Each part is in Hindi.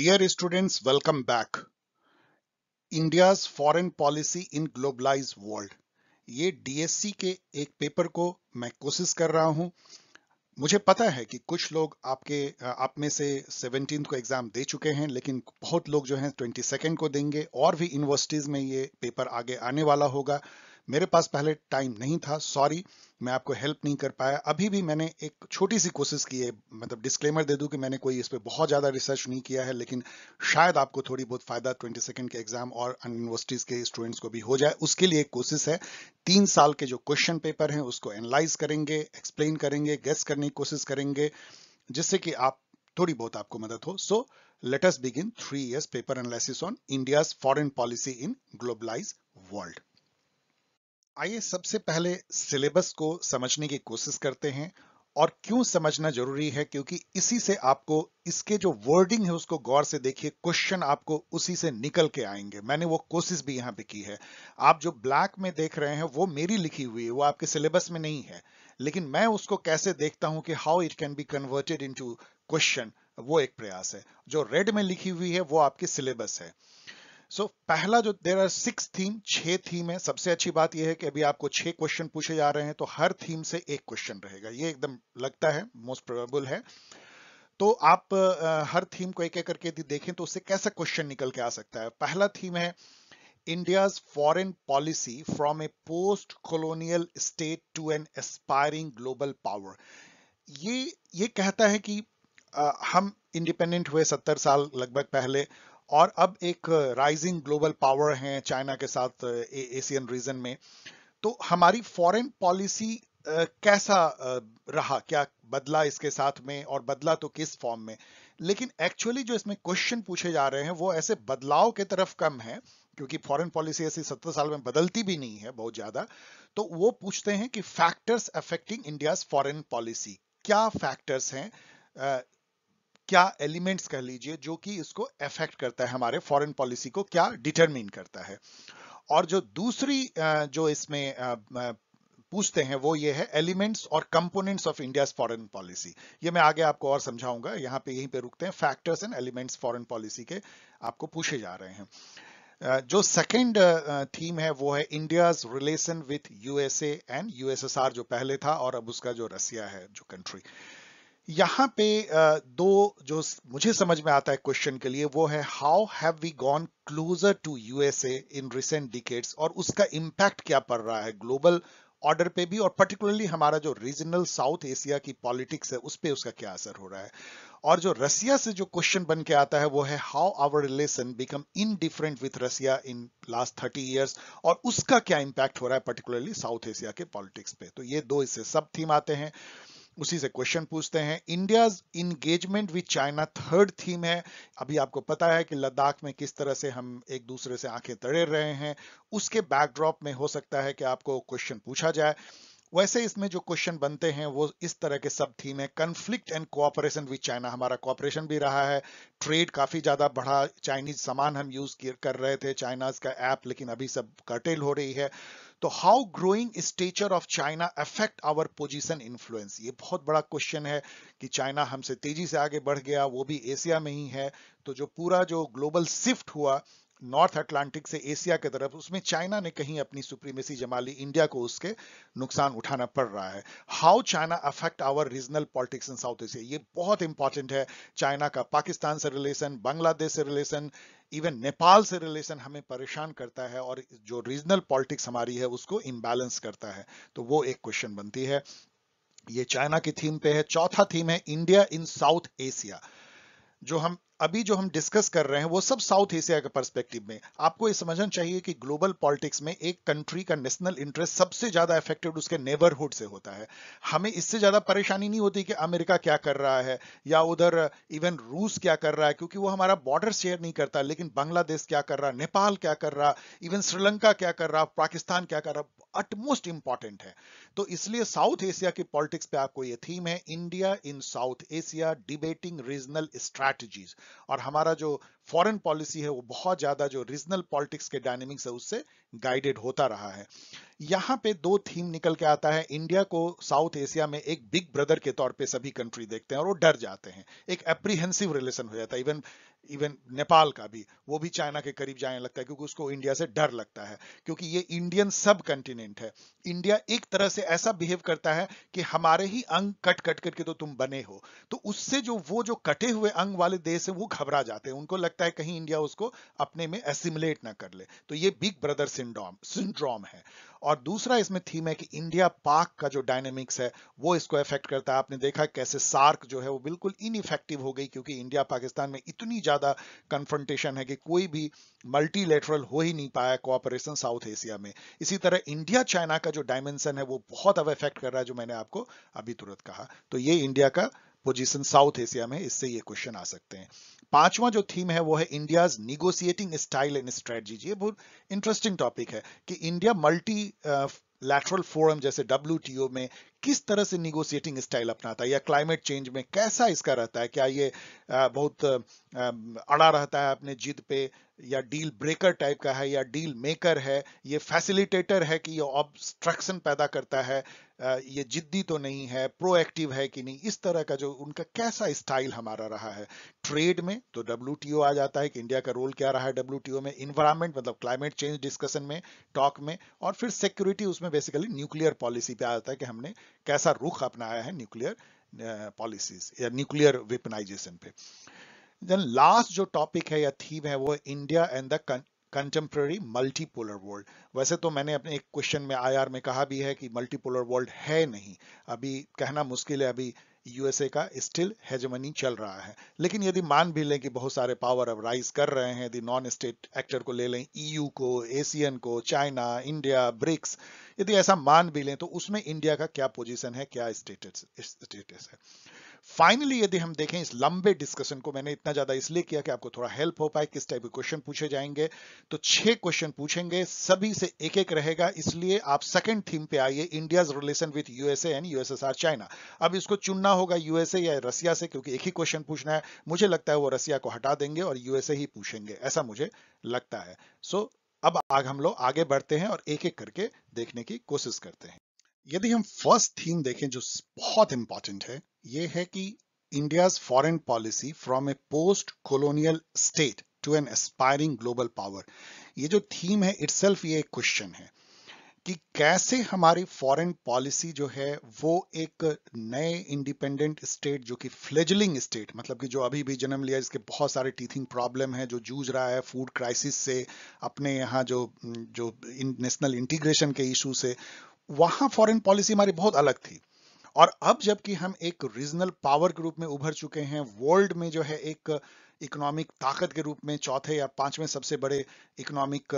Dear students, welcome back. India's foreign policy in globalized world. ये डीएससी के एक पेपर को मैं कोशिश कर रहा हूं मुझे पता है कि कुछ लोग आपके आप में से 17 को एग्जाम दे चुके हैं लेकिन बहुत लोग जो हैं सेकेंड को देंगे और भी यूनिवर्सिटीज में ये पेपर आगे आने वाला होगा मेरे पास पहले टाइम नहीं था सॉरी मैं आपको हेल्प नहीं कर पाया अभी भी मैंने एक छोटी सी कोशिश की है मतलब डिस्क्लेमर दे दूं कि मैंने कोई इस पर बहुत ज़्यादा रिसर्च नहीं किया है लेकिन शायद आपको थोड़ी बहुत फ़ायदा ट्वेंटी सेकेंड के एग्जाम और यूनिवर्सिटीज़ के स्टूडेंट्स को भी हो जाए उसके लिए एक कोशिश है तीन साल के जो क्वेश्चन पेपर हैं उसको एनालाइज करेंगे एक्सप्लेन करेंगे गेस्ट करने की कोशिश करेंगे जिससे कि आप थोड़ी बहुत आपको मदद हो so let's begin three years paper analysis on India's foreign policy in globalize world आइए सबसे पहले सिलेबस को समझने की कोशिश करते हैं और क्यों समझना जरूरी है क्योंकि इसी से आपको इसके जो वर्डिंग है उसको गौर से देखिए क्वेश्चन आपको उसी से निकल के आएंगे मैंने वो कोशिश भी यहाँ पे की है आप जो ब्लैक में देख रहे हैं वो मेरी लिखी हुई है वो आपके सिलेबस में नहीं है लेकिन मैं उसको कैसे देखता हूं कि how it can be converted in question वो एक प्रयास है जो रेड में लिखी हुई है वो आपके सिलेबस है सो so, पहला जो देर आर सिक्स थीम छह थीम है सबसे अच्छी बात यह है कि अभी आपको छह क्वेश्चन पूछे जा रहे हैं तो हर थीम से एक क्वेश्चन रहेगा ये एकदम लगता है मोस्ट प्रोबेबल है तो आप आ, हर थीम को एक एक करके यदि देखें तो उससे कैसा क्वेश्चन निकल के आ सकता है पहला थीम है India's foreign policy from a post colonial state to an aspiring global power ये ये कहता है कि आ, हम इंडिपेंडेंट हुए सत्तर साल लगभग पहले और अब एक राइजिंग ग्लोबल पावर है चाइना के साथ एशियन uh, रीजन में तो हमारी फॉरेन पॉलिसी uh, कैसा uh, रहा क्या बदला इसके साथ में और बदला तो किस फॉर्म में लेकिन एक्चुअली जो इसमें क्वेश्चन पूछे जा रहे हैं वो ऐसे बदलाव के तरफ कम है क्योंकि फॉरेन पॉलिसी ऐसी सत्तर साल में बदलती भी नहीं है बहुत ज्यादा तो वो पूछते हैं कि factors affecting India foreign policy क्या फैक्टर्स हैं क्या एलिमेंट्स कह लीजिए जो कि इसको अफेक्ट करता है हमारे फॉरेन पॉलिसी को क्या डिटरमिन करता है और जो दूसरी जो इसमें पूछते हैं वो ये है एलिमेंट्स और components of India foreign policy ये मैं आगे आपको और समझाऊंगा यहाँ पे यहीं पे रुकते हैं factors and elements foreign policy के आपको पूछे जा रहे हैं जो सेकंड थीम है वो है India's relation with USA and USSR जो पहले था और अब उसका जो रसिया है जो कंट्री यहाँ पे दो जो मुझे समझ में आता है क्वेश्चन के लिए वो है how have we gone closer to USA in recent decades और उसका इंपैक्ट क्या पड़ रहा है ग्लोबल ऑर्डर पे भी और पर्टिकुलरली हमारा जो रीजनल साउथ एशिया की पॉलिटिक्स है उस पर उसका क्या असर हो रहा है और जो रसिया से जो क्वेश्चन बन के आता है वो है how our relation become in different with Russia in last thirty years और उसका क्या इंपैक्ट हो रहा है पर्टिकुलरली साउथ एशिया के पॉलिटिक्स पे तो ये दो इससे सब थीम आते हैं उसी से क्वेश्चन पूछते हैं India engagement with China third theme है अभी आपको पता है कि लद्दाख में किस तरह से हम एक दूसरे से आंखें तड़े रहे हैं उसके बैकड्रॉप में हो सकता है कि आपको क्वेश्चन पूछा जाए वैसे इसमें जो क्वेश्चन बनते हैं वो इस तरह के सब थीम है conflict and cooperation with China हमारा कोऑपरेशन भी रहा है ट्रेड काफी ज्यादा बढ़ा चाइनीज सामान हम यूज कर रहे थे चाइनाज का ऐप लेकिन अभी सब कर्टेल हो रही है तो how growing stature of China affect our position influence ये बहुत बड़ा क्वेश्चन है कि चाइना हमसे तेजी से आगे बढ़ गया वो भी एशिया में ही है तो जो पूरा जो ग्लोबल शिफ्ट हुआ नॉर्थ अटलांटिक से एशिया की तरफ उसमें चाइना ने कहीं अपनी सुप्रीमेसी जमा ली इंडिया को उसके नुकसान उठाना पड़ रहा है how China affect our regional politics in South Asia ये बहुत इंपॉर्टेंट है चाइना का पाकिस्तान से रिलेशन बांग्लादेश से रिलेशन इवन नेपाल से रिलेशन हमें परेशान करता है और जो रीजनल पॉलिटिक्स हमारी है उसको इम्बैलेंस करता है तो वो एक क्वेश्चन बनती है ये चाइना की थीम पे है चौथा थीम है इंडिया इन साउथ एशिया जो हम अभी जो हम डिस्कस कर रहे हैं वो सब साउथ एशिया के परस्पेक्टिव में आपको ये समझना चाहिए कि ग्लोबल पॉलिटिक्स में एक कंट्री का नेशनल इंटरेस्ट सबसे ज्यादा इफेक्टेड उसके नेबरहुड से होता है हमें इससे ज्यादा परेशानी नहीं होती कि अमेरिका क्या कर रहा है या उधर इवन रूस क्या कर रहा है क्योंकि वो हमारा बॉर्डर शेयर नहीं करता लेकिन बांग्लादेश क्या कर रहा नेपाल क्या कर रहा इवन श्रीलंका क्या कर रहा पाकिस्तान क्या कर रहा अटमोस्ट इंपॉर्टेंट है तो इसलिए साउथ एशिया की पॉलिटिक्स पे आपको ये थीम है India in South Asia debating regional strategies और हमारा जो फॉरेन पॉलिसी है वो बहुत ज्यादा जो रीजनल पॉलिटिक्स के डायनेमिक्स है उससे गाइडेड होता रहा है यहाँ पे दो थीम निकल के आता है इंडिया को साउथ एशिया में एक बिग ब्रदर के तौर पे सभी कंट्री देखते हैं और वो डर जाते हैं एक एप्रीहेंसिव रिलेशन हो जाता है इवन इवन नेपाल का भी वो भी चाइना के करीब जाने लगता है क्योंकि उसको इंडिया से डर लगता है क्योंकि ये इंडियन सब कंटिनेंट है इंडिया एक तरह से ऐसा बिहेव करता है कि हमारे ही अंग कट कट करके तो तुम बने हो तो उससे जो वो जो कटे हुए अंग वाले देश है वो घबरा जाते हैं उनको लगता है कहीं इंडिया उसको अपने में एसिमुलेट ना कर ले तो ये बिग ब्रदर सिंड्रोम सिंड्रोम है और दूसरा इसमें थीम है कि इंडिया पाक का जो डायनेमिक्स है वो इसको इफेक्ट करता है आपने देखा कैसे सार्क जो है वो बिल्कुल इनइफेक्टिव हो गई क्योंकि इंडिया पाकिस्तान में इतनी ज्यादा कन्फ्रंटेशन है कि कोई भी मल्टीलेटरल हो ही नहीं पाया कोऑपरेशन साउथ एशिया में इसी तरह इंडिया चाइना का जो डायमेंशन है वो बहुत अब इफेक्ट कर रहा है जो मैंने आपको अभी तुरंत कहा तो ये इंडिया का पोजीशन साउथ एशिया में इससे ये क्वेश्चन आ सकते हैं पांचवा जो थीम है वो है India negotiating style and strategy ये बहुत इंटरेस्टिंग टॉपिक है कि इंडिया मल्टी लैटरल फोरम जैसे डब्ल्यू में किस तरह से निगोसिएटिंग स्टाइल अपनाता है या क्लाइमेट चेंज में कैसा इसका रहता है क्या ये uh, बहुत uh, um, अड़ा रहता है अपने जिद पे या डील ब्रेकर टाइप का है या डील मेकर है ये फैसिलिटेटर है कि ये ऑब्स्ट्रक्शन पैदा करता है ये जिद्दी तो नहीं है प्रोएक्टिव है कि नहीं इस तरह का जो उनका कैसा स्टाइल हमारा रहा है ट्रेड में तो डब्ल्यू आ जाता है कि इंडिया का रोल क्या रहा है डब्ल्यू में इन्वायरमेंट मतलब क्लाइमेट चेंज डिस्कशन में टॉक में और फिर सिक्योरिटी उसमें बेसिकली न्यूक्लियर पॉलिसी पे आ जाता है कि हमने कैसा रुख अपनाया है न्यूक्लियर पॉलिसीज या न्यूक्लियर वेपनाइजेशन पे देन लास्ट जो टॉपिक है या थीम है वो India and the contemporary multipolar world वैसे तो मैंने अपने एक क्वेश्चन में आईआर में कहा भी है कि मल्टीपोलर वर्ल्ड है नहीं अभी कहना मुश्किल है अभी यूएसए का स्टिल हेजमनी चल रहा है लेकिन यदि मान भी लें कि बहुत सारे पावर अब राइज कर रहे हैं यदि नॉन स्टेट एक्टर को ले लें ईयू e को एशियन को चाइना इंडिया ब्रिक्स यदि ऐसा मान भी लें तो उसमें इंडिया का क्या पोजीशन है क्या स्टेटस स्टेटस है फाइनली यदि हम देखें इस लंबे डिस्कशन को मैंने इतना ज्यादा इसलिए किया कि आपको थोड़ा हेल्प हो पाए किस टाइप के क्वेश्चन पूछे जाएंगे तो छह क्वेश्चन पूछेंगे सभी से एक एक रहेगा इसलिए आप सेकंड थीम पे आइए India relation with USA and USSR China अब इसको चुनना होगा यूएसए या रसिया से क्योंकि एक ही क्वेश्चन पूछना है मुझे लगता है वो रसिया को हटा देंगे और यूएसए ही पूछेंगे ऐसा मुझे लगता है सो so, अब आग हम लोग आगे बढ़ते हैं और एक एक करके देखने की कोशिश करते हैं यदि हम फर्स्ट थीम देखें जो बहुत इंपॉर्टेंट है ये है कि India's foreign policy from a post colonial state to an aspiring global power ये जो थीम है सेल्फ ये एक क्वेश्चन है कि कैसे हमारी फॉरेन पॉलिसी जो है वो एक नए इंडिपेंडेंट स्टेट जो कि फ्लेजलिंग स्टेट मतलब कि जो अभी भी जन्म लिया इसके बहुत सारे टीथिंग प्रॉब्लम है जो जूझ रहा है फूड क्राइसिस से अपने यहाँ जो जो नेशनल इंटीग्रेशन के इशू से वहां फॉरेन पॉलिसी हमारी बहुत अलग थी और अब जबकि हम एक रीजनल पावर के रूप में उभर चुके हैं वर्ल्ड में जो है एक इकोनॉमिक ताकत के रूप में चौथे या पांचवें सबसे बड़े इकोनॉमिक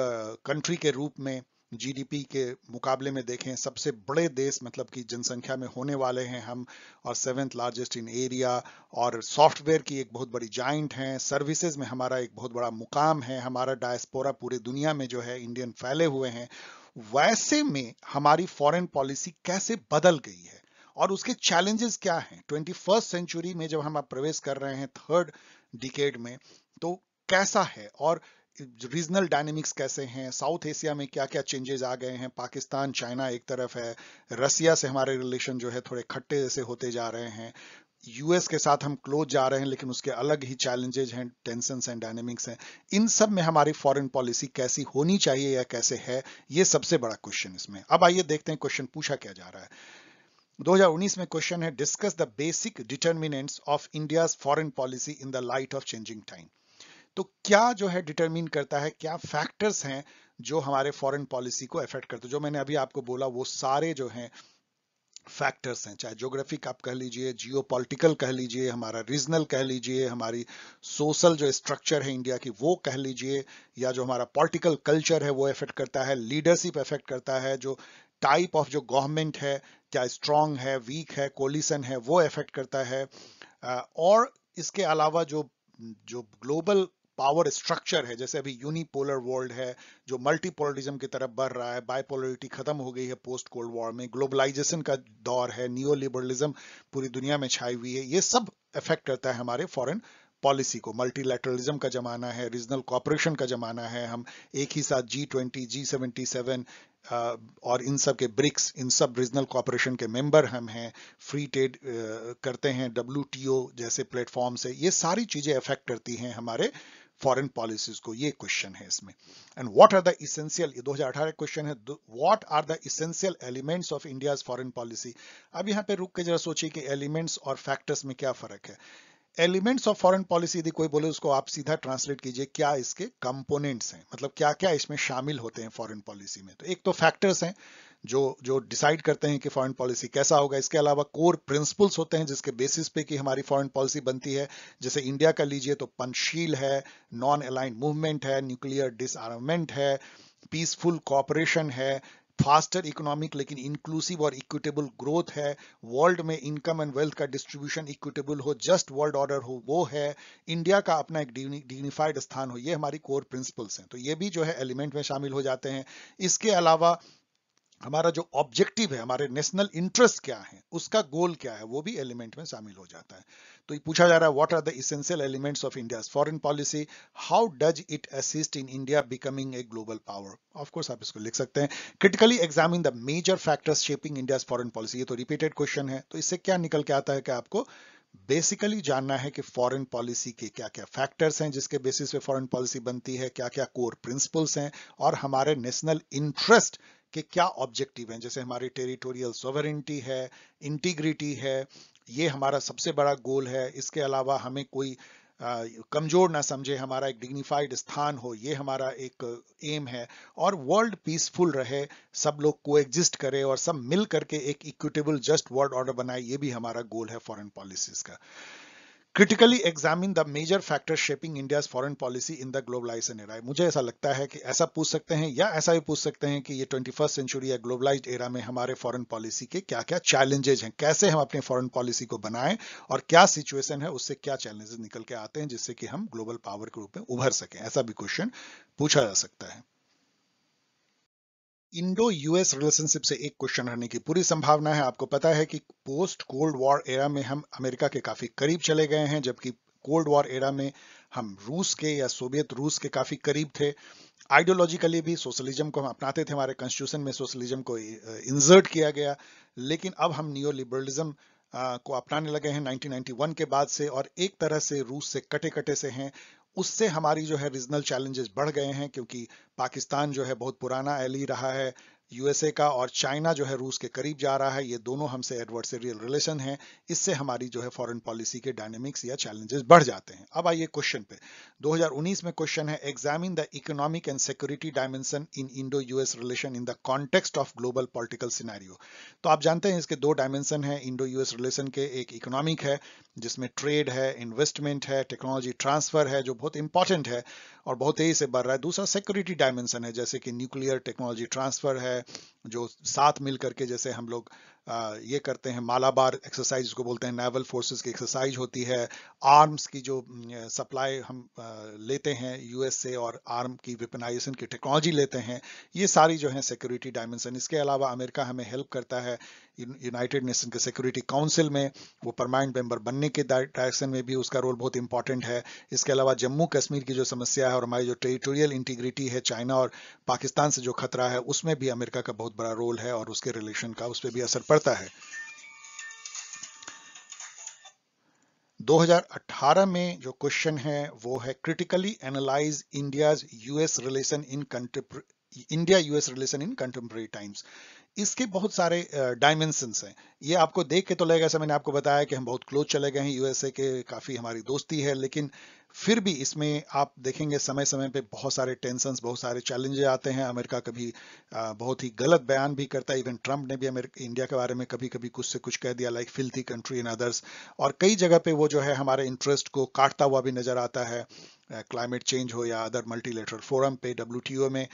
कंट्री के रूप में जीडीपी के मुकाबले में देखें सबसे बड़े देश मतलब कि जनसंख्या में होने वाले हैं हम और सेवेंथ लार्जेस्ट इन एरिया और सॉफ्टवेयर की एक बहुत बड़ी जाइंट हैं सर्विसेज में हमारा एक बहुत बड़ा मुकाम है हमारा डायस्पोरा पूरे दुनिया में जो है इंडियन फैले हुए हैं वैसे में हमारी फॉरेन पॉलिसी कैसे बदल गई है और उसके चैलेंजेस क्या हैं ट्वेंटी फर्स्ट सेंचुरी में जब हम आप प्रवेश कर रहे हैं थर्ड डिकेड में तो कैसा है और रीजनल डायनेमिक्स कैसे हैं साउथ एशिया में क्या क्या चेंजेस आ गए हैं पाकिस्तान चाइना एक तरफ है रसिया से हमारे रिलेशन जो है थोड़े खट्टे जैसे होते जा रहे हैं यूएस के साथ हम क्लोज जा रहे हैं लेकिन उसके अलग ही चैलेंजेज हैं टेंशन एंड डायनेमिक्स हैं इन सब में हमारी फॉरेन पॉलिसी कैसी होनी चाहिए या कैसे है ये सबसे बड़ा क्वेश्चन इसमें अब आइए देखते हैं क्वेश्चन पूछा क्या जा रहा है 2019 में क्वेश्चन है discuss the basic determinants of India foreign policy in the light of changing time तो क्या जो है डिटरमिन करता है क्या फैक्टर्स हैं जो हमारे फॉरेन पॉलिसी को अफेक्ट करते हैं जो मैंने अभी आपको बोला वो सारे जो हैं फैक्टर्स हैं चाहे ज्योग्राफिक आप कह लीजिए जियो कह लीजिए हमारा रीजनल कह लीजिए हमारी सोशल जो स्ट्रक्चर है इंडिया की वो कह लीजिए या जो हमारा पॉलिटिकल कल्चर है वो इफेक्ट करता है लीडरशिप इफेक्ट करता है जो टाइप ऑफ जो गवर्नमेंट है क्या स्ट्रांग है वीक है कोलिसन है वो इफेक्ट करता है और इसके अलावा जो जो ग्लोबल पावर स्ट्रक्चर है जैसे अभी यूनिपोलर वर्ल्ड है जो मल्टीपोलरिज्म की तरफ बढ़ रहा है बायपोलरिटी खत्म हो गई है पोस्ट कोल्ड वॉर में ग्लोबलाइजेशन का दौर है न्यू लिबरलिज्म पूरी दुनिया में छाई हुई है ये सब इफेक्ट करता है हमारे फॉरेन पॉलिसी को मल्टीलैटरलिज्म का जमाना है रीजनल कॉपरेशन का जमाना है हम एक ही साथ G twenty G seventy seven और इन सब के ब्रिक्स इन सब रीजनल कॉपरेशन के मेंबर हम हैं फ्री ट्रेड करते हैं डब्ल्यू जैसे प्लेटफॉर्म से ये सारी चीज़ें अफेक्ट करती हैं हमारे फॉरेन पॉलिसीज को ये क्वेश्चन है इसमें and what are the essential 2018 question है what are the essential elements of India's foreign policy अब यहाँ पे रुक के जरा सोचिए कि एलिमेंट्स और फैक्टर्स में क्या फर्क है एलिमेंट्स ऑफ फॉरेन पॉलिसी यदि कोई बोले उसको आप सीधा ट्रांसलेट कीजिए क्या इसके कंपोनेंट्स हैं मतलब क्या क्या इसमें शामिल होते हैं फॉरेन पॉलिसी में तो एक तो फैक्टर्स हैं जो जो डिसाइड करते हैं कि फॉरेन पॉलिसी कैसा होगा इसके अलावा कोर प्रिंसिपल्स होते हैं जिसके बेसिस पे कि हमारी फॉरेन पॉलिसी बनती है जैसे इंडिया का लीजिए तो पंचशील है नॉन अलाइंड मूवमेंट है न्यूक्लियर डिसआर्ममेंट है पीसफुल कॉपरेशन है फास्टर इकोनॉमिक लेकिन इंक्लूसिव और इक्विटेबल ग्रोथ है वर्ल्ड में इनकम एंड वेल्थ का डिस्ट्रीब्यूशन इक्विटेबल हो जस्ट वर्ल्ड ऑर्डर हो वो है इंडिया का अपना एक डिग्निफाइड स्थान हो ये हमारी कोर प्रिंसिपल्स हैं तो ये भी जो है एलिमेंट में शामिल हो जाते हैं इसके अलावा हमारा जो ऑब्जेक्टिव है हमारे नेशनल इंटरेस्ट क्या है उसका गोल क्या है वो भी एलिमेंट में शामिल हो जाता है तो ये पूछा जा रहा है what are the essential elements of India foreign policy how does it assist in India becoming a global power of course आप इसको लिख सकते हैं critically examine the major factors shaping India foreign policy ये तो रिपीटेड क्वेश्चन है तो इससे क्या निकल के आता है कि आपको बेसिकली जानना है कि फॉरेन पॉलिसी के क्या क्या फैक्टर्स हैं जिसके बेसिस पे फॉरेन पॉलिसी बनती है क्या क्या कोर प्रिंसिपल्स हैं और हमारे नेशनल इंटरेस्ट कि क्या ऑब्जेक्टिव हैं जैसे हमारी टेरिटोरियल सॉवरेंटी है इंटीग्रिटी है ये हमारा सबसे बड़ा गोल है इसके अलावा हमें कोई कमजोर ना समझे हमारा एक डिग्निफाइड स्थान हो ये हमारा एक एम है और वर्ल्ड पीसफुल रहे सब लोग को एग्जिस्ट करे और सब मिल करके एक इक्विटेबल जस्ट वर्ल्ड ऑर्डर बनाए ये भी हमारा गोल है फॉरेन पॉलिसीज का critically examine the major factor shaping shaping foreign policy in the the globalization era. मुझे ऐसा लगता है कि ऐसा पूछ सकते हैं या ऐसा भी पूछ सकते हैं कि ये ट्वेंटी फर्स्ट सेंचुरी या ग्लोबलाइज एरा में हमारे फॉरन पॉलिसी के क्या क्या चैलेंजेज हैं कैसे हम अपने फॉरन पॉलिसी को बनाएं और क्या सिचुएशन है उससे क्या चैलेंजेस निकल के आते हैं जिससे कि हम ग्लोबल पावर के रूप में उभर सकें ऐसा भी क्वेश्चन पूछा जा सकता है इंडो यूएस रिलेशनशिप से एक क्वेश्चन रहने की पूरी संभावना है आपको पता है कि पोस्ट कोल्ड वॉर एरा में हम अमेरिका के काफी करीब चले गए हैं जबकि कोल्ड वॉर एरा में हम रूस के या सोवियत रूस के काफी करीब थे आइडियोलॉजिकली भी सोशलिज्म को हम अपनाते थे हमारे कॉन्स्टिट्यूशन में सोशलिज्म को इंजर्ट किया गया लेकिन अब हम नियो लिबरलिज्म को अपनाने लगे हैं 1991 के बाद से और एक तरह से रूस से कटे कटे से हैं उससे हमारी जो है रीजनल चैलेंजेस बढ़ गए हैं क्योंकि पाकिस्तान जो है बहुत पुराना एली रहा है यूएसए का और चाइना जो है रूस के करीब जा रहा है ये दोनों हमसे एडवर्सरियल रिलेशन है इससे हमारी जो है फॉरेन पॉलिसी के डायनेमिक्स या चैलेंजेस बढ़ जाते हैं अब आइए क्वेश्चन पे 2019 में क्वेश्चन है examine the economic and security dimension in Indo US relation in the context of global political scenario तो आप जानते हैं इसके दो डायमेंशन है इंडो यूएस रिलेशन के एक इकोनॉमिक है जिसमें ट्रेड है इन्वेस्टमेंट है टेक्नोलॉजी ट्रांसफर है जो बहुत इंपॉर्टेंट है और बहुत तेजी से बढ़ रहा है दूसरा सिक्योरिटी डायमेंशन है जैसे कि न्यूक्लियर टेक्नोलॉजी ट्रांसफर है जो साथ मिल करके जैसे हम लोग ये करते हैं मालाबार एक्सरसाइज जिसको बोलते हैं नेवल फोर्सेस की एक्सरसाइज होती है आर्म्स की जो सप्लाई हम लेते हैं यूएस से और आर्म की वेपनाइजेशन की टेक्नोलॉजी लेते हैं ये सारी जो है सिक्योरिटी डायमेंशन इसके अलावा अमेरिका हमें हेल्प करता है यूनाइटेड नेशन के सिक्योरिटी काउंसिल में वो परमानेंट मेंबर बनने के डायरेक्शन में भी उसका रोल बहुत इंपॉर्टेंट है इसके अलावा जम्मू कश्मीर की जो समस्या है और हमारी जो टेरिटोरियल इंटीग्रिटी है चाइना और पाकिस्तान से जो खतरा है उसमें भी अमेरिका का बहुत बड़ा रोल है और उसके रिलेशन का उस पर भी असर पड़ता है 2018 में जो क्वेश्चन है वो है critically analyse India US relation in India US relation in contemporary times इसके बहुत सारे डायमेंशंस हैं ये आपको देख के तो लगेगा ऐसा मैंने आपको बताया कि हम बहुत क्लोज चले गए हैं यूएसए के काफ़ी हमारी दोस्ती है लेकिन फिर भी इसमें आप देखेंगे समय समय पे बहुत सारे टेंशन बहुत सारे चैलेंजेस आते हैं अमेरिका कभी बहुत ही गलत बयान भी करता है इवन ट्रंप ने भी अमेरिका इंडिया के बारे में कभी कभी कुछ से कुछ कह दिया like filthy country in others और कई जगह पे वो जो है हमारे इंटरेस्ट को काटता हुआ भी नजर आता है क्लाइमेट चेंज हो या अदर मल्टीलेटरल फोरम पे डब्ल्यू में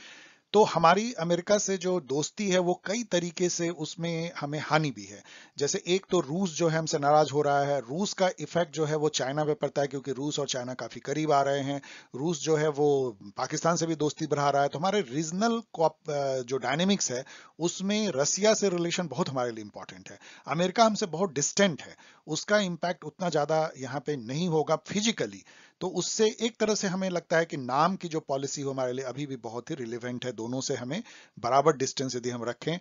तो हमारी अमेरिका से जो दोस्ती है वो कई तरीके से उसमें हमें हानि भी है जैसे एक तो रूस जो है हमसे नाराज हो रहा है रूस का इफेक्ट जो है वो चाइना पे पड़ता है क्योंकि रूस और चाइना काफी करीब आ रहे हैं रूस जो है वो पाकिस्तान से भी दोस्ती बढ़ा रहा है तो हमारे रीजनल जो डायनेमिक्स है उसमें रसिया से रिलेशन बहुत हमारे लिए इंपॉर्टेंट है अमेरिका हमसे बहुत डिस्टेंट है उसका इम्पैक्ट उतना ज्यादा यहाँ पे नहीं होगा फिजिकली तो उससे एक तरह से हमें लगता है कि नाम की जो पॉलिसी हो हमारे लिए अभी भी बहुत ही रिलेवेंट है दोनों से हमें बराबर डिस्टेंस यदि हम रखें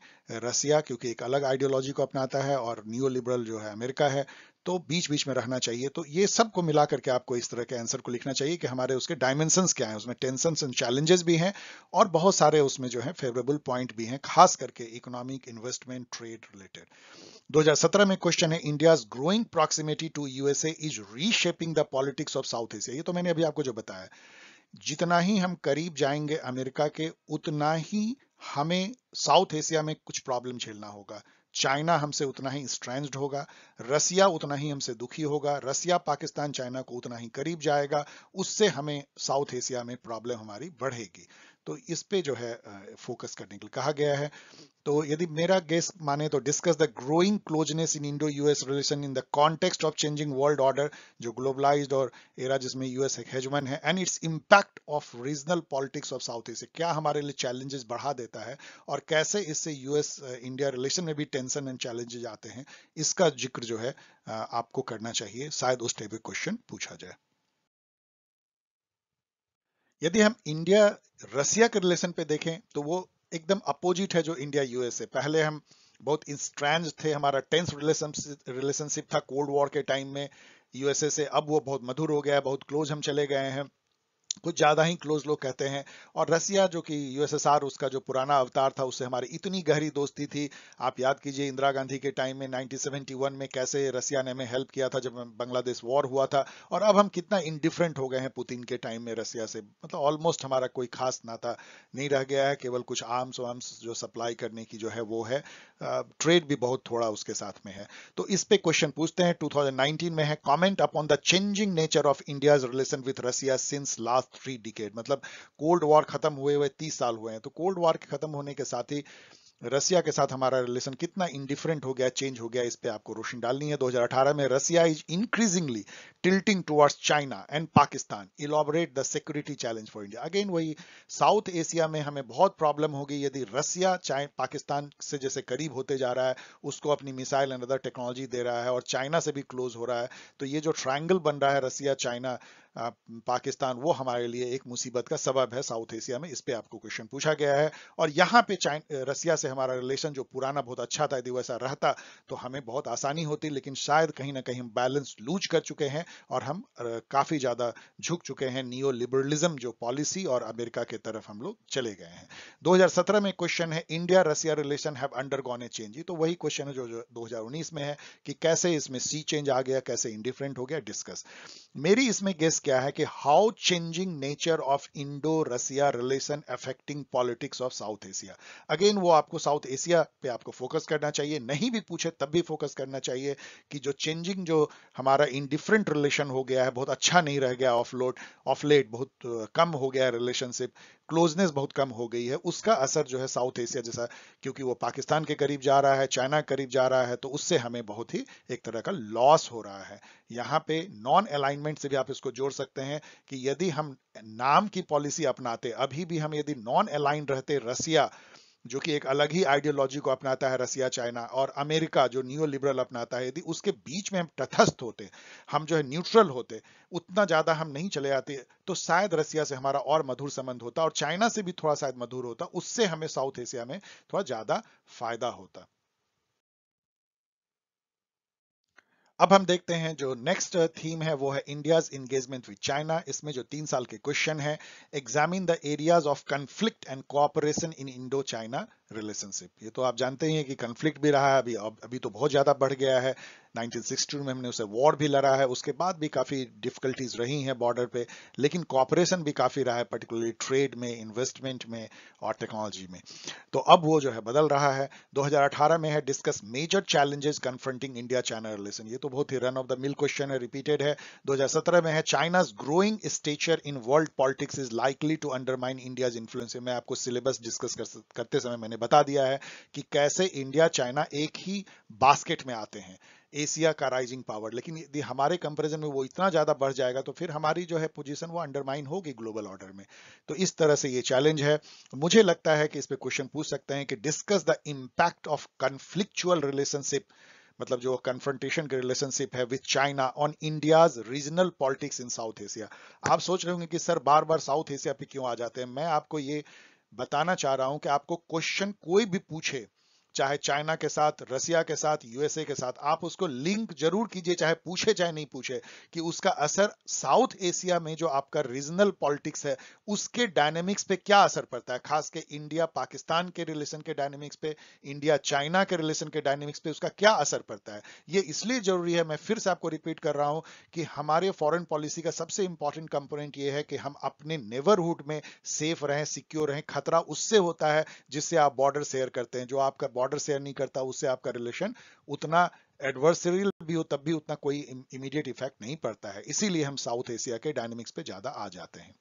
रसिया क्योंकि एक अलग आइडियोलॉजी को अपनाता है और न्यू लिबरल जो है अमेरिका है तो बीच बीच में रहना चाहिए तो ये सबको मिला करके आपको इस तरह के आंसर को लिखना चाहिए कि हमारे उसके डायमेंशंस क्या हैं उसमें टेंशंस एंड चैलेंजेस भी हैं और बहुत सारे उसमें जो है फेवरेबल पॉइंट भी हैं खास करके इकोनॉमिक इन्वेस्टमेंट ट्रेड रिलेटेड 2017 में क्वेश्चन है India growing proximity to USA is reshaping the politics of South Asia ये तो मैंने अभी आपको जो बताया जितना ही हम करीब जाएंगे अमेरिका के उतना ही हमें साउथ एशिया में कुछ प्रॉब्लम झेलना होगा चाइना हमसे उतना ही स्ट्रेंज होगा रसिया उतना ही हमसे दुखी होगा रसिया पाकिस्तान चाइना को उतना ही करीब जाएगा उससे हमें साउथ एशिया में प्रॉब्लम हमारी बढ़ेगी तो इस पे जो है फोकस करने के लिए कहा गया है तो यदि मेरा गेस माने तो discuss the growing closeness in Indo US relation in the context of changing world order जो ग्लोबलाइज्ड और एरा जिसमें यूएस एक हेजमैन है and its impact of regional politics of South East क्या हमारे लिए चैलेंजेस बढ़ा देता है और कैसे इससे यूएस इंडिया रिलेशन में भी टेंशन एंड चैलेंजेज आते हैं इसका जिक्र जो है आपको करना चाहिए शायद उस टाइप क्वेश्चन पूछा जाए यदि हम इंडिया रसिया के रिलेशन पे देखें तो वो एकदम अपोजिट है जो इंडिया यूएसए पहले हम बहुत इंस्ट्रैंज थे हमारा टेंस रिलेशनशिप था कोल्ड वॉर के टाइम में यूएसए से अब वो बहुत मधुर हो गया है बहुत क्लोज हम चले गए हैं कुछ ज़्यादा ही क्लोज लोग कहते हैं और रसिया जो कि यूएसएसआर उसका जो पुराना अवतार था उससे हमारी इतनी गहरी दोस्ती थी आप याद कीजिए इंदिरा गांधी के टाइम में 1971 में कैसे रसिया ने हमें हेल्प किया था जब बांग्लादेश वॉर हुआ था और अब हम कितना इनडिफरेंट हो गए हैं पुतिन के टाइम में रसिया से मतलब ऑलमोस्ट हमारा कोई खास नाता नहीं रह गया है केवल कुछ आर्म्स वार्म्स जो सप्लाई करने की जो है वो है ट्रेड भी बहुत थोड़ा उसके साथ में है तो इस पे क्वेश्चन पूछते हैं 2019 में है comment upon the changing nature of India relation with Russia since last three decade मतलब कोल्ड वॉर खत्म हुए हुए तीस साल हुए हैं तो कोल्ड वॉर के खत्म होने के साथ ही रसिया के साथ हमारा रिलेशन कितना इंडिफरेंट हो गया चेंज हो गया इस पे आपको रोशनी डालनी है 2018 में Russia is increasingly tilting towards China and Pakistan elaborate the security challenge for India again वही साउथ एशिया में हमें बहुत प्रॉब्लम होगी यदि रसिया पाकिस्तान से जैसे करीब होते जा रहा है उसको अपनी मिसाइल एंड अदर टेक्नोलॉजी दे रहा है और चाइना से भी क्लोज हो रहा है तो ये जो ट्राइंगल बन रहा है रसिया चाइना पाकिस्तान वो हमारे लिए एक मुसीबत का सबब है साउथ एशिया में इस पर आपको क्वेश्चन पूछा गया है और यहाँ पे रसिया से हमारा रिलेशन जो पुराना बहुत अच्छा था यदि वैसा रहता तो हमें बहुत आसानी होती लेकिन शायद कहीं ना कहीं बैलेंस लूज कर चुके हैं और हम काफ़ी ज़्यादा झुक चुके हैं नियो लिबरलिज्म जो पॉलिसी और अमेरिका के तरफ हम लोग चले गए हैं दो में क्वेश्चन है India Russia relation have undergone a change तो वही क्वेश्चन है जो, दो में है कि कैसे इसमें सी चेंज आ गया कैसे इंडिफरेंट हो गया डिस्कस मेरी इसमें गेस्ट क्या है कि how changing nature of Indo Russia relation affecting politics of South Asia again वो आपको साउथ एशिया पे आपको फोकस करना चाहिए नहीं भी पूछे तब भी फोकस करना चाहिए कि जो चेंजिंग जो हमारा इनडिफरेंट रिलेशन हो गया है बहुत अच्छा नहीं रह गया ऑफ लोड ऑफ लेट बहुत कम हो गया रिलेशनशिप क्लोजनेस बहुत कम हो गई है उसका असर जो है साउथ एशिया जैसा क्योंकि वो पाकिस्तान के करीब जा रहा है चाइना के करीब जा रहा है तो उससे हमें बहुत ही एक तरह का लॉस हो रहा है यहाँ पे नॉन अलाइनमेंट से भी आप इसको जोड़ सकते हैं कि यदि हम नाम की पॉलिसी अपनाते अभी भी हम यदि नॉन अलाइन रहते रसिया जो कि एक अलग ही आइडियोलॉजी को अपनाता है रसिया चाइना और अमेरिका जो न्यू लिबरल अपनाता है यदि उसके बीच में हम तटस्थ होते हम जो है न्यूट्रल होते उतना ज़्यादा हम नहीं चले जाते तो शायद रसिया से हमारा और मधुर संबंध होता और चाइना से भी थोड़ा शायद मधुर होता उससे हमें साउथ एशिया में थोड़ा ज़्यादा फायदा होता अब हम देखते हैं जो नेक्स्ट थीम है वो है इंडियाज इंगेजमेंट विद चाइना इसमें जो तीन साल के क्वेश्चन है examine the areas of conflict and cooperation in Indo China relationship ये तो आप जानते ही हैं कि कन्फ्लिक्ट भी रहा है अभी अभी तो बहुत ज़्यादा बढ़ गया है 1962 में हमने उसे वॉर भी लड़ा है उसके बाद भी काफ़ी डिफिकल्टीज रही हैं बॉर्डर पे लेकिन कॉपरेशन भी काफ़ी रहा है पर्टिकुलरली ट्रेड में इन्वेस्टमेंट में और टेक्नोलॉजी में तो अब वो जो है बदल रहा है 2018 में है discuss major challenges confronting India China relation ये तो बहुत ही run of the mill question है रिपीटेड है दो में है China's growing stature in world politics is likely to undermine India's influence मैं आपको सिलेबस डिस्कस करते समय मैंने ने बता दिया है कि कैसे इंडिया चाइना एक ही बास्केट में आते हैं एशिया का राइजिंग पावर लेकिन यदि हमारे कंपैरिजन में वो इतना ज़्यादा बढ़ जाएगा तो फिर हमारी जो है पोजीशन वो अंडरमाइन होगी ग्लोबल ऑर्डर में तो इस तरह से ये चैलेंज है मुझे लगता है कि इस पे क्वेश्चन पूछ सकते हैं कि discuss the impact of conflictual relationship मतलब जो कन्फ्रंटेशन की रिलेशनशिप है with China on India's regional politics in South Asia आप सोच रहे होंगे कि सर बार बार साउथ एशिया पे क्यों आ जाते हैं मैं आपको ये बताना चाह रहा हूं कि आपको क्वेश्चन कोई भी पूछे चाहे चाइना के साथ रसिया के साथ यूएसए के साथ आप उसको लिंक जरूर कीजिए चाहे पूछे चाहे नहीं पूछे कि उसका असर साउथ एशिया में जो आपका रीजनल पॉलिटिक्स है उसके डायनेमिक्स पे क्या असर पड़ता है खास के इंडिया पाकिस्तान के रिलेशन के डायनेमिक्स पे इंडिया चाइना के रिलेशन के डायनेमिक्स पे उसका क्या असर पड़ता है ये इसलिए जरूरी है मैं फिर से आपको रिपीट कर रहा हूं कि हमारे फॉरन पॉलिसी का सबसे इंपॉर्टेंट कंपोनेंट ये है कि हम अपने नेबरहुड में सेफ रहें सिक्योर रहें खतरा उससे होता है जिससे आप बॉर्डर शेयर करते हैं जो आपका बॉर्डर बॉर्डर शेयर नहीं करता उससे आपका रिलेशन उतना एडवर्सरियल भी हो तब भी उतना कोई इमीडिएट इफेक्ट नहीं पड़ता है इसीलिए हम साउथ एशिया के डायनेमिक्स पे ज्यादा आ जाते हैं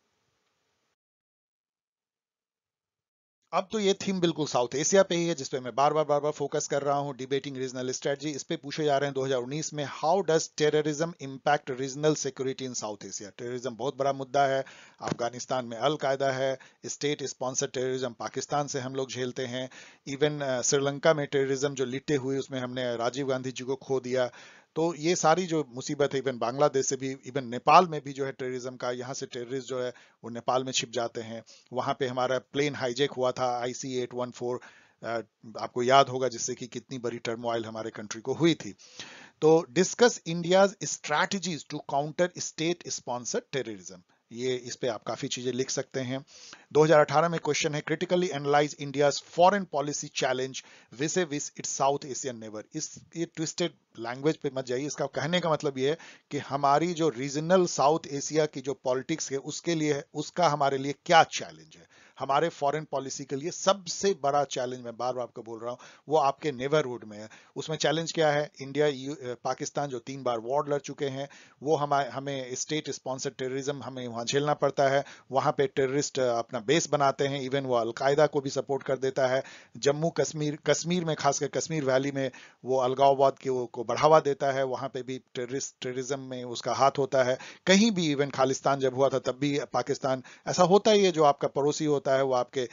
अब तो ये थीम बिल्कुल साउथ एशिया पे ही है जिसपे मैं बार बार बार बार फोकस कर रहा हूँ डिबेटिंग रीजनल स्ट्रेटजी इस पे पूछे जा रहे हैं 2019 में how does terrorism impact regional security in South Asia terrorism बहुत बड़ा मुद्दा है अफगानिस्तान में अलकायदा है स्टेट स्पॉन्सर्ड टेररिज्म पाकिस्तान से हम लोग झेलते हैं इवन श्रीलंका में टेररिज्म जो लिटे हुई उसमें हमने राजीव गांधी जी को खो दिया तो ये सारी जो मुसीबत है इवन बांग्लादेश से भी इवन नेपाल में भी जो है टेररिज्म का यहाँ से टेररिस्ट जो है वो नेपाल में छिप जाते हैं वहां पे हमारा प्लेन हाईजेक हुआ था आईसी एट वन फोर आपको याद होगा जिससे कि कितनी बड़ी टर्मोइल हमारे कंट्री को हुई थी तो discuss India's strategies to counter state sponsored terrorism ये इस पे आप काफ़ी चीज़ें लिख सकते हैं 2018 में क्वेश्चन है critically analyse India foreign policy challenge vis a विस इट्स साउथ एशियन नेवर इस ये ट्विस्टेड लैंग्वेज पे मत जाइए इसका कहने का मतलब ये है कि हमारी जो रीजनल साउथ एशिया की जो पॉलिटिक्स है उसके लिए उसका हमारे लिए क्या चैलेंज है हमारे फॉरेन पॉलिसी के लिए सबसे बड़ा चैलेंज मैं बार बार आपको बोल रहा हूँ वो आपके नेबरहुड में है उसमें चैलेंज क्या है इंडिया पाकिस्तान जो तीन बार वॉर लड़ चुके हैं वो हमारे हमें स्टेट स्पॉन्सर्ड टेररिज्म हमें वहाँ झेलना पड़ता है वहाँ पे टेररिस्ट अपना बेस बनाते हैं इवन वो अलकायदा को भी सपोर्ट कर देता है जम्मू कश्मीर कश्मीर में खासकर कश्मीर वैली में वो अलगाववाद के को बढ़ावा देता है वहाँ पे भी टेररिस्ट टेररिज्म में उसका हाथ होता है कहीं भी इवन खालिस्तान जब हुआ था तब भी पाकिस्तान ऐसा होता ही है जो आपका पड़ोसी होता होता है वो आपके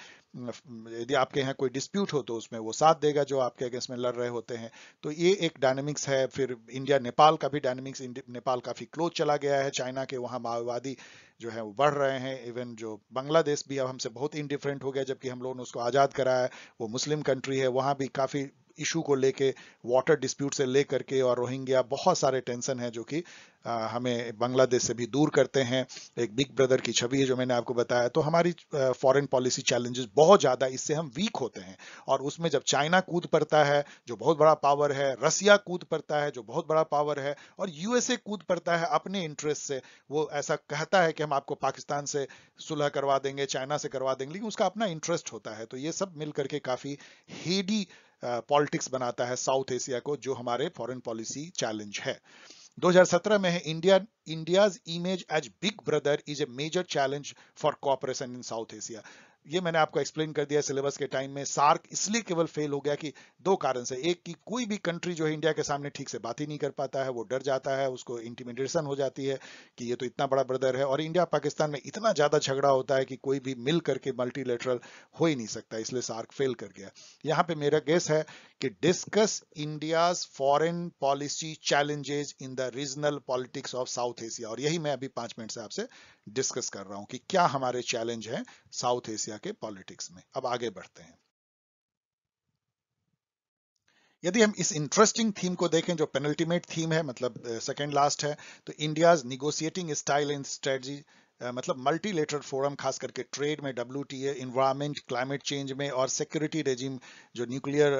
यदि आपके यहाँ कोई डिस्प्यूट हो तो उसमें वो साथ देगा जो आपके अगेंस्ट में लड़ रहे होते हैं तो ये एक डायनेमिक्स है फिर इंडिया नेपाल का भी डायनेमिक्स नेपाल काफ़ी क्लोज चला गया है चाइना के वहाँ माओवादी जो है वो बढ़ रहे हैं इवन जो बांग्लादेश भी अब हमसे बहुत इंडिफरेंट हो गया जबकि हम लोगों ने उसको आज़ाद कराया वो मुस्लिम कंट्री है वहाँ भी काफ़ी इशू को लेके वाटर डिस्प्यूट से लेकर के और रोहिंग्या बहुत सारे टेंशन है जो कि हमें बांग्लादेश से भी दूर करते हैं एक बिग ब्रदर की छवि है जो मैंने आपको बताया तो हमारी फॉरेन पॉलिसी चैलेंजेस बहुत ज़्यादा इससे हम वीक होते हैं और उसमें जब चाइना कूद पड़ता है जो बहुत बड़ा पावर है रसिया कूद पड़ता है जो बहुत बड़ा पावर है और यूएसए कूद पड़ता है अपने इंटरेस्ट से वो ऐसा कहता है कि हम आपको पाकिस्तान से सुलह करवा देंगे चाइना से करवा देंगे लेकिन उसका अपना इंटरेस्ट होता है तो ये सब मिल करके काफ़ी हेडी पॉलिटिक्स बनाता है साउथ एशिया को जो हमारे फॉरेन पॉलिसी चैलेंज है 2017 में है India India's image as big brother is a major challenge for cooperation in South Asia ये मैंने आपको एक्सप्लेन कर दिया सिलेबस के टाइम में सार्क इसलिए केवल फेल हो गया कि दो कारण से एक कि कोई भी कंट्री जो है इंडिया के सामने ठीक से बात ही नहीं कर पाता है वो डर जाता है उसको इंटीमिडेशन हो जाती है कि ये तो इतना बड़ा ब्रदर है और इंडिया पाकिस्तान में इतना ज्यादा झगड़ा होता है कि कोई भी मिल करके मल्टीलेटरल हो ही नहीं सकता इसलिए सार्क फेल कर गया यहाँ पे मेरा गेस है कि discuss India foreign policy challenges in the regional politics of South Asia और यही मैं अभी पांच मिनट से आपसे डिस्कस कर रहा हूँ कि क्या हमारे चैलेंज है साउथ एशिया एशिया के पॉलिटिक्स में अब आगे बढ़ते हैं यदि हम इस इंटरेस्टिंग थीम को देखें जो पेनल्टीमेट थीम है मतलब सेकेंड लास्ट है तो India's negotiating style and strategy मतलब मल्टीलेटर फोरम खास करके ट्रेड में W T environment climate change में और सिक्योरिटी रेजिम जो न्यूक्लियर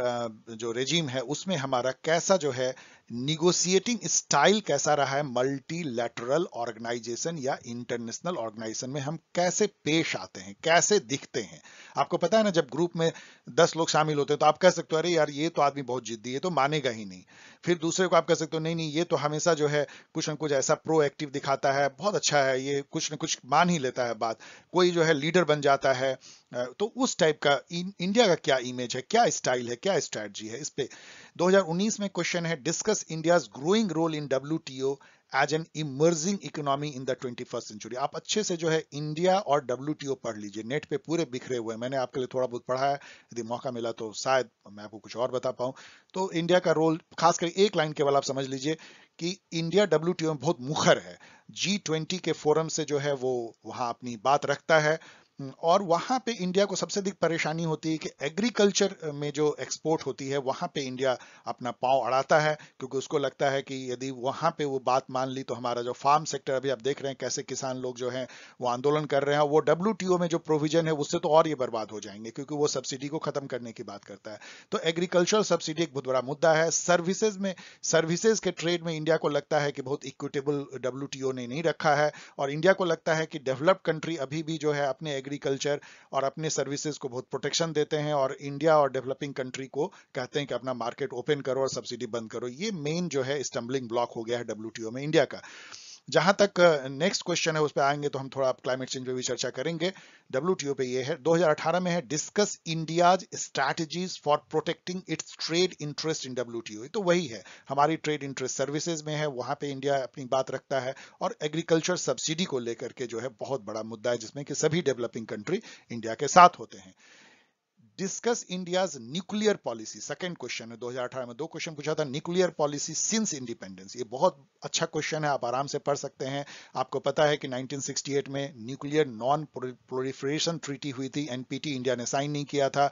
जो रेजिम है उसमें हमारा कैसा जो है निगोसिएटिंग स्टाइल कैसा रहा है मल्टीलैटरल ऑर्गेनाइजेशन या इंटरनेशनल ऑर्गेनाइजेशन में हम कैसे पेश आते हैं कैसे दिखते हैं आपको पता है ना जब ग्रुप में दस लोग शामिल होते हैं तो आप कह सकते हो अरे यार ये तो आदमी बहुत जिद्दी है तो मानेगा ही नहीं फिर दूसरे को आप कह सकते हो नहीं नहीं ये तो हमेशा जो है कुछ ना कुछ ऐसा प्रोएक्टिव दिखाता है बहुत अच्छा है ये कुछ ना कुछ मान ही लेता है बात कोई जो है लीडर बन जाता है तो उस टाइप का इन, इंडिया का क्या इमेज है क्या स्टाइल है क्या स्ट्रेटजी है इस पे 2019 में क्वेश्चन है discuss India growing role in W as an emerging economy in the twenty first century आप अच्छे से जो है इंडिया और डब्ल्यू पढ़ लीजिए नेट पे पूरे बिखरे हुए मैंने आपके लिए थोड़ा बहुत पढ़ा है यदि मौका मिला तो शायद मैं आपको कुछ और बता पाऊं तो इंडिया का रोल खासकर एक लाइन केवल आप समझ लीजिए कि इंडिया डब्ल्यू में बहुत मुखर है जी के फोरम से जो है वो वहां अपनी बात रखता है हम्म, और वहां पे इंडिया को सबसे अधिक परेशानी होती है कि एग्रीकल्चर में जो एक्सपोर्ट होती है वहां पे इंडिया अपना पाँव अड़ाता है क्योंकि उसको लगता है कि यदि वहां पे वो बात मान ली तो हमारा जो फार्म सेक्टर अभी आप देख रहे हैं कैसे किसान लोग जो हैं वो आंदोलन कर रहे हैं वो डब्ल्यू में जो प्रोविजन है उससे तो और ये बर्बाद हो जाएंगे क्योंकि वो सब्सिडी को खत्म करने की बात करता है तो एग्रीकल्चर सब्सिडी एक बहुत बड़ा मुद्दा है सर्विसेज में सर्विसेज के ट्रेड में इंडिया को लगता है कि बहुत इक्विटेबल डब्ल्यू ने नहीं रखा है और इंडिया को लगता है कि डेवलप्ड कंट्री अभी भी जो है अपने एग्रीकल्चर और अपने सर्विसेज को बहुत प्रोटेक्शन देते हैं और इंडिया और डेवलपिंग कंट्री को कहते हैं कि अपना मार्केट ओपन करो और सब्सिडी बंद करो ये मेन जो है स्टम्बलिंग ब्लॉक हो गया है डब्ल्यू में इंडिया का जहां तक नेक्स्ट क्वेश्चन है उस पर आएंगे तो हम थोड़ा क्लाइमेट चेंज पे भी चर्चा करेंगे डब्ल्यू पे ये है 2018 में है discuss India's strategies for protecting its trade interest in W तो वही है हमारी ट्रेड इंटरेस्ट सर्विसेज में है वहां पे इंडिया अपनी बात रखता है और एग्रीकल्चर सब्सिडी को लेकर के जो है बहुत बड़ा मुद्दा है जिसमें कि सभी डेवलपिंग कंट्री इंडिया के साथ होते हैं discuss India's nuclear policy second question है 2018 में दो क्वेश्चन पूछा था न्यूक्लियर पॉलिसी सिंस इंडिपेंडेंस ये बहुत अच्छा क्वेश्चन है आप आराम से पढ़ सकते हैं आपको पता है कि 1968 में न्यूक्लियर नॉन प्रोलिफरेशन ट्रीटी हुई थी एनपीटी इंडिया ने साइन नहीं किया था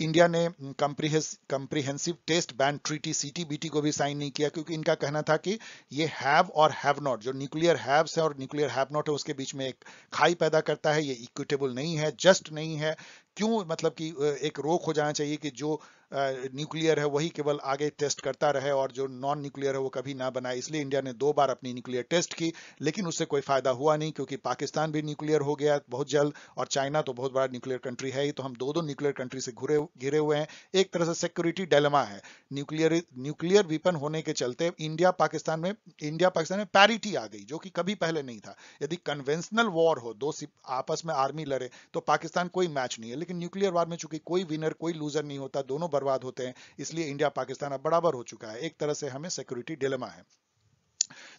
इंडिया ने comprehensive test ban treaty CTBT को भी साइन नहीं किया क्योंकि इनका कहना था कि ये हैव और हैव नॉट जो न्यूक्लियर हैव्स है और न्यूक्लियर हैव नॉट है उसके बीच में एक खाई पैदा करता है ये इक्विटेबल नहीं है जस्ट नहीं है क्यों मतलब कि एक रोक हो जाना चाहिए कि जो न्यूक्लियर है वही केवल आगे टेस्ट करता रहे और जो नॉन न्यूक्लियर है वो कभी ना बनाए इसलिए इंडिया ने दो बार अपनी न्यूक्लियर टेस्ट की लेकिन उससे कोई फायदा हुआ नहीं क्योंकि पाकिस्तान भी न्यूक्लियर हो गया बहुत जल्द और चाइना तो बहुत बड़ा न्यूक्लियर कंट्री है ही तो हम दो दो न्यूक्लियर कंट्री से घुरे घिरे हुए हैं एक तरह से सिक्योरिटी डेलमा है न्यूक्लियर न्यूक्लियर विपन होने के चलते इंडिया पाकिस्तान में इंडिया पाकिस्तान में पैरिटी आ गई जो कि कभी पहले नहीं था यदि कन्वेंशनल वॉर हो दो आपस में आर्मी लड़े तो पाकिस्तान कोई मैच नहीं है लेकिन न्यूक्लियर वार में चूंकि कोई विनर कोई लूजर नहीं होता दोनों बर्बाद होते हैं इसलिए इंडिया पाकिस्तान अब बराबर हो चुका है एक तरह से हमें सिक्योरिटी डिलेमा है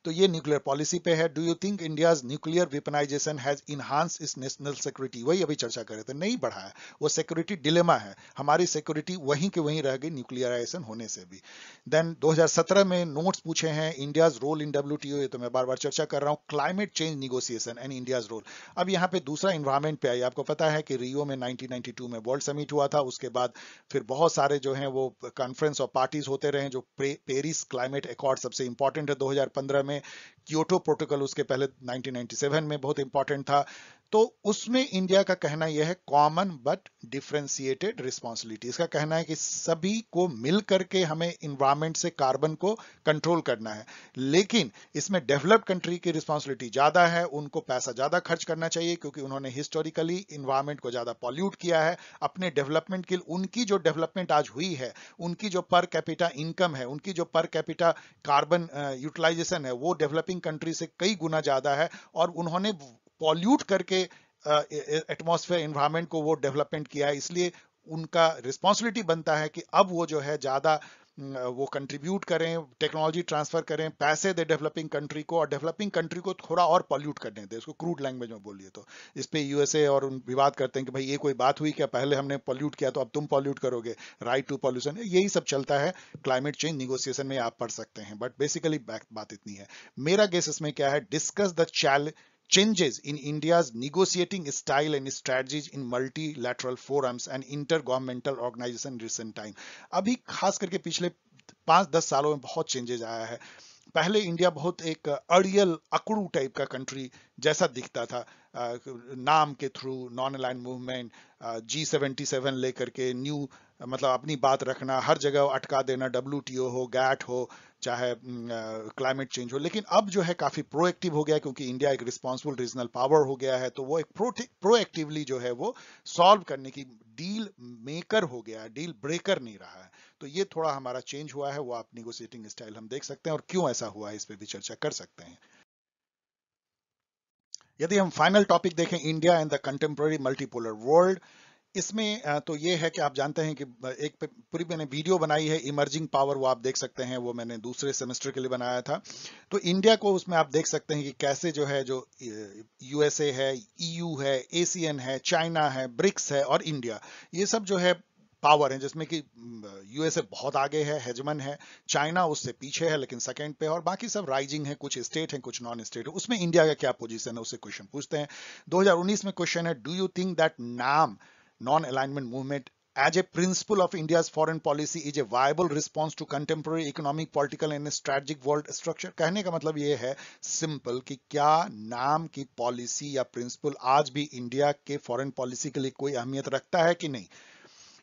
तो ये न्यूक्लियर पॉलिसी पे है do you think India's nuclear weaponisation has enhance is national security वही अभी चर्चा कर रहे थे नहीं बढ़ा है वो सिक्योरिटी डिलेमा है हमारी सिक्योरिटी वहीं के वहीं रह गई न्यूक्लियराइजेशन होने से भी देन 2017 में नोट्स पूछे हैं इंडियाज रोल इन डब्ल्यू ये तो मैं बार बार चर्चा कर रहा हूँ climate change negotiation and India's role अब यहाँ पे दूसरा इन्वायरमेंट पे आई आपको पता है कि रियो में नाइनटीन में वर्ल्ड समिट हुआ था उसके बाद फिर बहुत सारे जो है वो कॉन्फ्रेंस और पार्टीज होते रहे जो पेरिस क्लाइमेट अकॉर्ड सबसे इंपॉर्टेंट है दो में में क्योटो प्रोटोकॉल उसके पहले 1997 में बहुत इंपॉर्टेंट था तो उसमें इंडिया का कहना यह है कॉमन बट डिफ्रेंसिएटेड रिस्पॉन्सिबिलिटी इसका कहना है कि सभी को मिल करके हमें इन्वायरमेंट से कार्बन को कंट्रोल करना है लेकिन इसमें डेवलप्ड कंट्री की रिस्पॉन्सिबिलिटी ज़्यादा है उनको पैसा ज़्यादा खर्च करना चाहिए क्योंकि उन्होंने हिस्टोरिकली इन्वायरमेंट को ज़्यादा पॉल्यूट किया है अपने डेवलपमेंट के उनकी जो डेवलपमेंट आज हुई है उनकी जो पर कैपिटा इनकम है उनकी जो पर कैपिटा कार्बन यूटिलाइजेशन है वो डेवलपिंग कंट्री से कई गुना ज़्यादा है और उन्होंने पॉल्यूट करके एटमॉस्फेयर uh, इन्वायरमेंट को वो डेवलपमेंट किया है इसलिए उनका रिस्पॉन्सिबिलिटी बनता है कि अब वो जो है ज़्यादा वो कंट्रीब्यूट करें टेक्नोलॉजी ट्रांसफर करें पैसे दे डेवलपिंग कंट्री को और डेवलपिंग कंट्री को थोड़ा और पॉल्यूट करने दें इसको क्रूड लैंग्वेज में बोलिए तो इस पर यूएसए और उन विवाद करते हैं कि भाई ये कोई बात हुई क्या पहले हमने पॉल्यूट किया तो अब तुम पॉल्यूट करोगे राइट टू पॉल्यूशन यही सब चलता है क्लाइमेट चेंज निगोसिएशन में आप पढ़ सकते हैं बट बेसिकली बात इतनी है मेरा गेस इसमें क्या है discuss the challenge changes in India's negotiating style and strategies in multilateral forums and intergovernmental organization in recent time. अभी खास करके पिछले पांच दस सालों में बहुत changes आया है पहले इंडिया बहुत एक अड़ियल अकड़ू टाइप का कंट्री जैसा दिखता था नाम के through non align movement G seventy seven लेकर के न्यू मतलब अपनी बात रखना हर जगह अटका देना डब्ल्यू हो गैट हो चाहे क्लाइमेट चेंज हो लेकिन अब जो है काफ़ी प्रोएक्टिव हो गया क्योंकि इंडिया एक रिस्पॉन्सिबल रीजनल पावर हो गया है तो वो एक प्रोएक्टिवली जो है वो सॉल्व करने की डील मेकर हो गया डील ब्रेकर नहीं रहा है तो ये थोड़ा हमारा चेंज हुआ है वो आप निगोशिएटिंग स्टाइल हम देख सकते हैं और क्यों ऐसा हुआ है इस पर भी चर्चा कर सकते हैं यदि हम फाइनल टॉपिक देखें India and the contemporary multipolar world इसमें तो ये है कि आप जानते हैं कि एक पूरी मैंने वीडियो बनाई है इमर्जिंग पावर वो आप देख सकते हैं वो मैंने दूसरे सेमेस्टर के लिए बनाया था तो इंडिया को उसमें आप देख सकते हैं कि कैसे जो है जो यूएसए है ईयू e है एशियन है चाइना है ब्रिक्स है और इंडिया ये सब जो है पावर हैं जिसमें कि यूएसए बहुत आगे है हेजमन है चाइना उससे पीछे है लेकिन सेकंड पे और बाकी सब राइजिंग है कुछ स्टेट है कुछ नॉन स्टेट है उसमें इंडिया का क्या पोजीशन है उससे क्वेश्चन पूछते हैं 2019 में क्वेश्चन है do you think that NAM non alignment movement as a principle of India foreign policy is a viable response to contemporary economic political and strategic world structure कहने का मतलब ये है सिंपल कि क्या नाम की पॉलिसी या प्रिंसिपल आज भी इंडिया के फॉरन पॉलिसी के लिए कोई अहमियत रखता है कि नहीं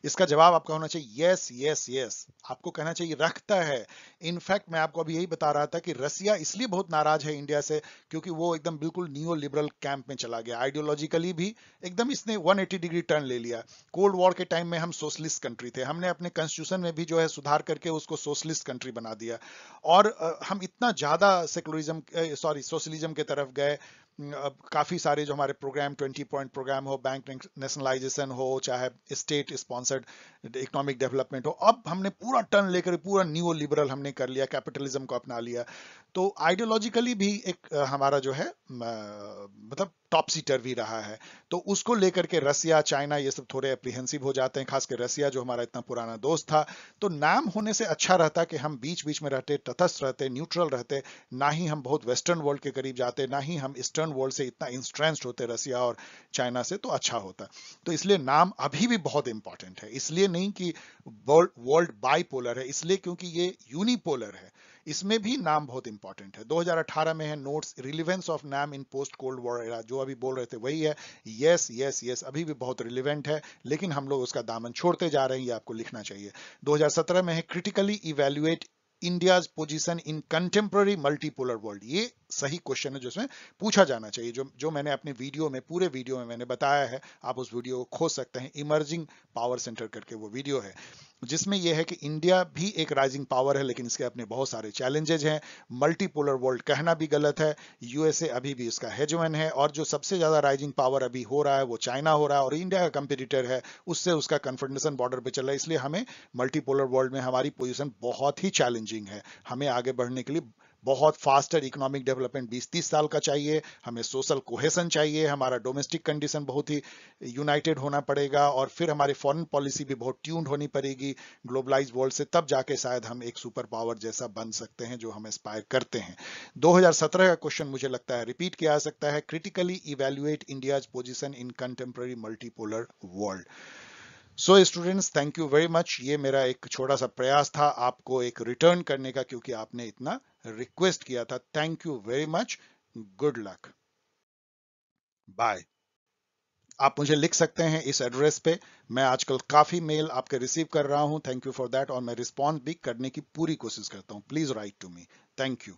इसका जवाब आपका होना चाहिए यस यस यस आपको कहना चाहिए रखता है इनफैक्ट मैं आपको अभी यही बता रहा था कि रसिया इसलिए बहुत नाराज है इंडिया से क्योंकि वो एकदम बिल्कुल न्यू लिबरल कैंप में चला गया आइडियोलॉजिकली भी एकदम इसने 180 डिग्री टर्न ले लिया कोल्ड वॉर के टाइम में हम सोशलिस्ट कंट्री थे हमने अपने कॉन्स्टिट्यूशन में भी जो है सुधार करके उसको सोशलिस्ट कंट्री बना दिया और हम इतना ज्यादा सेकुलरिज्म सॉरी सोशलिज्म के तरफ गए हम्म, काफ़ी सारे जो हमारे प्रोग्राम 20 पॉइंट प्रोग्राम हो बैंक नेशनलाइजेशन हो चाहे स्टेट स्पॉन्सर्ड इकोनॉमिक डेवलपमेंट हो अब हमने पूरा टर्न लेकर पूरा न्यू लिबरल हमने कर लिया कैपिटलिज्म को अपना लिया तो आइडियोलॉजिकली भी एक हमारा जो है मतलब टॉपसी टर्वी रहा है तो उसको लेकर के रसिया चाइना ये सब थोड़े अप्रीहेंसिव हो जाते हैं खासकर रसिया जो हमारा इतना पुराना दोस्त था तो नाम होने से अच्छा रहता कि हम बीच बीच में रहते तटस्थ रहते न्यूट्रल रहते ना ही हम बहुत वेस्टर्न वर्ल्ड के करीब जाते ना ही हम ईस्टर्न वर्ल्ड से इतना इंस्ट्रेंस्ड होते रसिया और चाइना से तो अच्छा होता तो इसलिए नाम अभी भी बहुत इंपॉर्टेंट है इसलिए नहीं कि वर्ल्ड बाईपोलर है इसलिए क्योंकि ये यूनिपोलर है इसमें भी नाम बहुत इंपॉर्टेंट है 2018 में है notes relevance of NAM in post cold war era जो अभी बोल रहे थे वही है यस यस यस अभी भी बहुत रिलीवेंट है लेकिन हम लोग उसका दामन छोड़ते जा रहे हैं ये आपको लिखना चाहिए 2017 में है critically evaluate India's position in contemporary multipolar world ये सही क्वेश्चन है जिसमें पूछा जाना चाहिए जो जो मैंने अपने वीडियो में पूरे वीडियो में मैंने बताया है आप उस वीडियो को खोज सकते हैं इमर्जिंग पावर सेंटर करके वो वीडियो है जिसमें यह है कि इंडिया भी एक राइजिंग पावर है लेकिन इसके अपने बहुत सारे चैलेंजेज हैं मल्टीपोलर वर्ल्ड कहना भी गलत है यूएसए अभी भी इसका हेजमैन है और जो सबसे ज्यादा राइजिंग पावर अभी हो रहा है वो चाइना हो रहा है और इंडिया का कंपिटिटर है उससे उसका कन्फर्मेशन बॉर्डर पर चल रहा है इसलिए हमें मल्टीपोलर वर्ल्ड में हमारी पोजिशन बहुत ही चैलेंजिंग है हमें आगे बढ़ने के लिए बहुत फास्टर इकोनॉमिक डेवलपमेंट 20-30 साल का चाहिए हमें सोशल कोहेसन चाहिए हमारा डोमेस्टिक कंडीशन बहुत ही यूनाइटेड होना पड़ेगा और फिर हमारी फॉरेन पॉलिसी भी बहुत ट्यून्ड होनी पड़ेगी ग्लोबलाइज वर्ल्ड से तब जाके शायद हम एक सुपर पावर जैसा बन सकते हैं जो हम एस्पायर करते हैं दो का क्वेश्चन मुझे लगता है रिपीट किया जा सकता है critically evaluate India's position in contemporary multipolar world so students thank you very much ये मेरा एक छोटा सा प्रयास था आपको एक रिटर्न करने का क्योंकि आपने इतना रिक्वेस्ट किया था thank you very much good luck bye आप मुझे लिख सकते हैं इस एड्रेस पे मैं आजकल काफी मेल आपके रिसीव कर रहा हूं थैंक यू फॉर दैट और मैं रिस्पॉन्ड भी करने की पूरी कोशिश करता हूं please write to me thank you